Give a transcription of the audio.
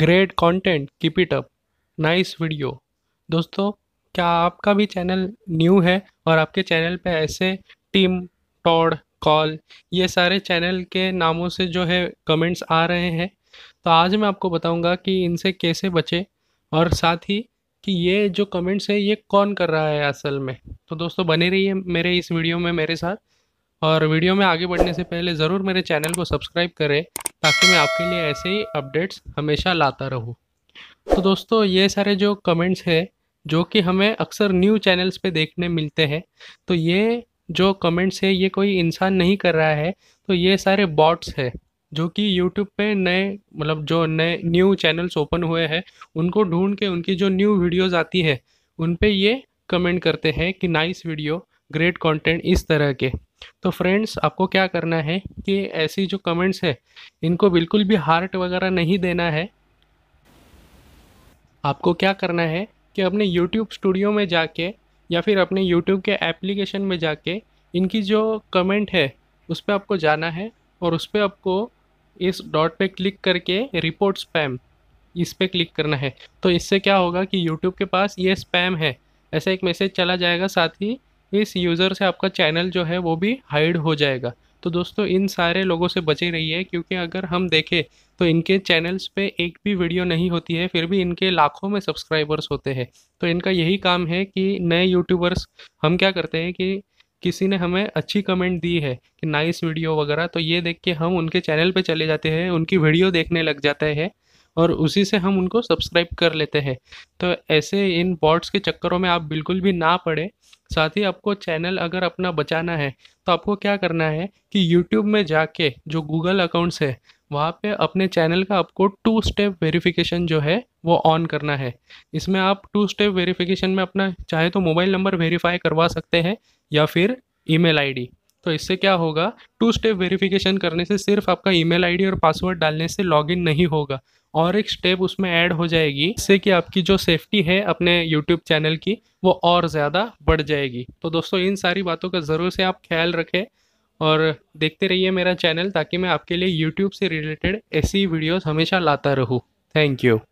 great content keep it up nice video दोस्तों क्या आपका भी चैनल न्यू है और आपके चैनल पे ऐसे टीम टॉड कॉल ये सारे चैनल के नामों से जो है कमेंट्स आ रहे हैं तो आज मैं आपको बताऊंगा कि इनसे कैसे बचे और साथ ही कि ये जो कमेंट्स है ये कौन कर रहा है असल में तो दोस्तों बने रहिए मेरे इस वीडियो में मेरे साथ और वीडियो में आगे बढ़ने से पहले ज़रूर मेरे चैनल को सब्सक्राइब करें ताकि मैं आपके लिए ऐसे ही अपडेट्स हमेशा लाता रहूँ तो दोस्तों ये सारे जो कमेंट्स हैं जो कि हमें अक्सर न्यू चैनल्स पे देखने मिलते हैं तो ये जो कमेंट्स है ये कोई इंसान नहीं कर रहा है तो ये सारे बॉट्स है जो कि यूट्यूब पे नए मतलब जो नए न्यू चैनल्स ओपन हुए हैं उनको ढूंढ के उनकी जो न्यू वीडियोज़ आती है उन पर ये कमेंट करते हैं कि नाइस वीडियो ग्रेट कंटेंट इस तरह के तो फ्रेंड्स आपको क्या करना है कि ऐसी जो कमेंट्स है इनको बिल्कुल भी हार्ट वगैरह नहीं देना है आपको क्या करना है कि अपने यूट्यूब स्टूडियो में जाके या फिर अपने यूट्यूब के एप्लीकेशन में जाके इनकी जो कमेंट है उस पर आपको जाना है और उस पर आपको इस डॉट पे क्लिक करके रिपोर्ट स्पैम इस पर क्लिक करना है तो इससे क्या होगा कि यूट्यूब के पास ये स्पैम है ऐसा एक मैसेज चला जाएगा साथ ही इस यूज़र से आपका चैनल जो है वो भी हाइड हो जाएगा तो दोस्तों इन सारे लोगों से बचे रहिए क्योंकि अगर हम देखें तो इनके चैनल्स पे एक भी वीडियो नहीं होती है फिर भी इनके लाखों में सब्सक्राइबर्स होते हैं तो इनका यही काम है कि नए यूट्यूबर्स हम क्या करते हैं कि किसी ने हमें अच्छी कमेंट दी है कि नाइस वीडियो वगैरह तो ये देख के हम उनके चैनल पर चले जाते हैं उनकी वीडियो देखने लग जाते हैं और उसी से हम उनको सब्सक्राइब कर लेते हैं तो ऐसे इन बॉट्स के चक्करों में आप बिल्कुल भी ना पड़े साथ ही आपको चैनल अगर अपना बचाना है तो आपको क्या करना है कि यूट्यूब में जाके जो गूगल अकाउंट्स है वहाँ पे अपने चैनल का आपको टू स्टेप वेरिफिकेशन जो है वो ऑन करना है इसमें आप टू स्टेप वेरिफिकेशन में अपना चाहे तो मोबाइल नंबर वेरीफाई करवा सकते हैं या फिर ईमेल आईडी तो इससे क्या होगा टू स्टेप वेरिफिकेशन करने से सिर्फ आपका ईमेल आईडी और पासवर्ड डालने से लॉगिन नहीं होगा और एक स्टेप उसमें ऐड हो जाएगी जिससे कि आपकी जो सेफ्टी है अपने यूट्यूब चैनल की वो और ज़्यादा बढ़ जाएगी तो दोस्तों इन सारी बातों का ज़रूर से आप ख्याल रखें और देखते रहिए मेरा चैनल ताकि मैं आपके लिए यूट्यूब से रिलेटेड ऐसी वीडियोज हमेशा लाता रहूँ थैंक यू